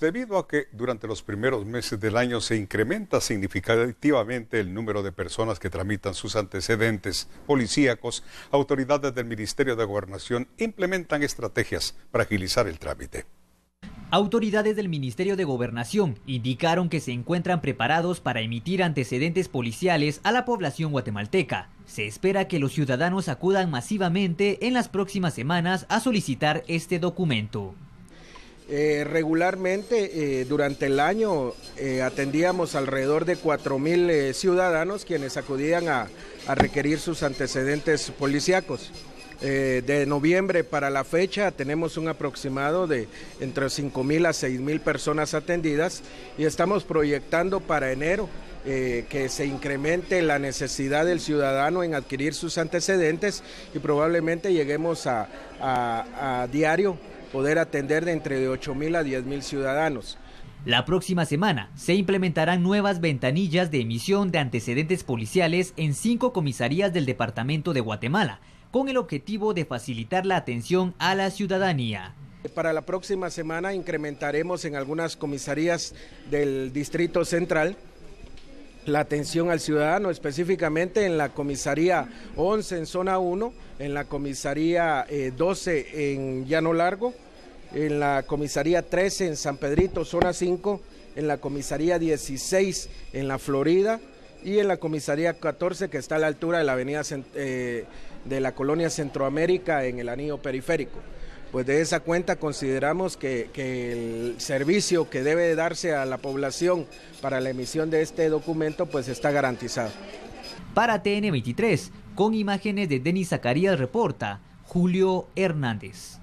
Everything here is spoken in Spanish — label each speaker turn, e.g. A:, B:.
A: Debido a que durante los primeros meses del año se incrementa significativamente el número de personas que tramitan sus antecedentes policíacos, autoridades del Ministerio de Gobernación implementan estrategias para agilizar el trámite.
B: Autoridades del Ministerio de Gobernación indicaron que se encuentran preparados para emitir antecedentes policiales a la población guatemalteca. Se espera que los ciudadanos acudan masivamente en las próximas semanas a solicitar este documento.
C: Eh, regularmente eh, durante el año eh, atendíamos alrededor de mil ciudadanos quienes acudían a, requerir sus antecedentes policíacos. de noviembre para la fecha tenemos un aproximado de entre 5.000 a mil personas atendidas y estamos proyectando para enero que se incremente la necesidad del ciudadano en adquirir sus antecedentes y probablemente lleguemos a diario poder atender de entre 8.000 a 10.000 ciudadanos.
B: La próxima semana se implementarán nuevas ventanillas de emisión de antecedentes policiales en cinco comisarías del Departamento de Guatemala, con el objetivo de facilitar la atención a la ciudadanía.
C: Para la próxima semana incrementaremos en algunas comisarías del Distrito Central la atención al ciudadano, específicamente en la comisaría 11 en zona 1, en la comisaría 12 eh, en Llano Largo, en la comisaría 13 en San Pedrito, zona 5, en la comisaría 16 en la Florida y en la comisaría 14 que está a la altura de la avenida eh, de la colonia Centroamérica en el anillo periférico pues de esa cuenta consideramos que, el servicio que debe darse a la población para la emisión de este documento pues está garantizado.
B: Para TN23, con imágenes de Denis Zacarías reporta Julio Hernández.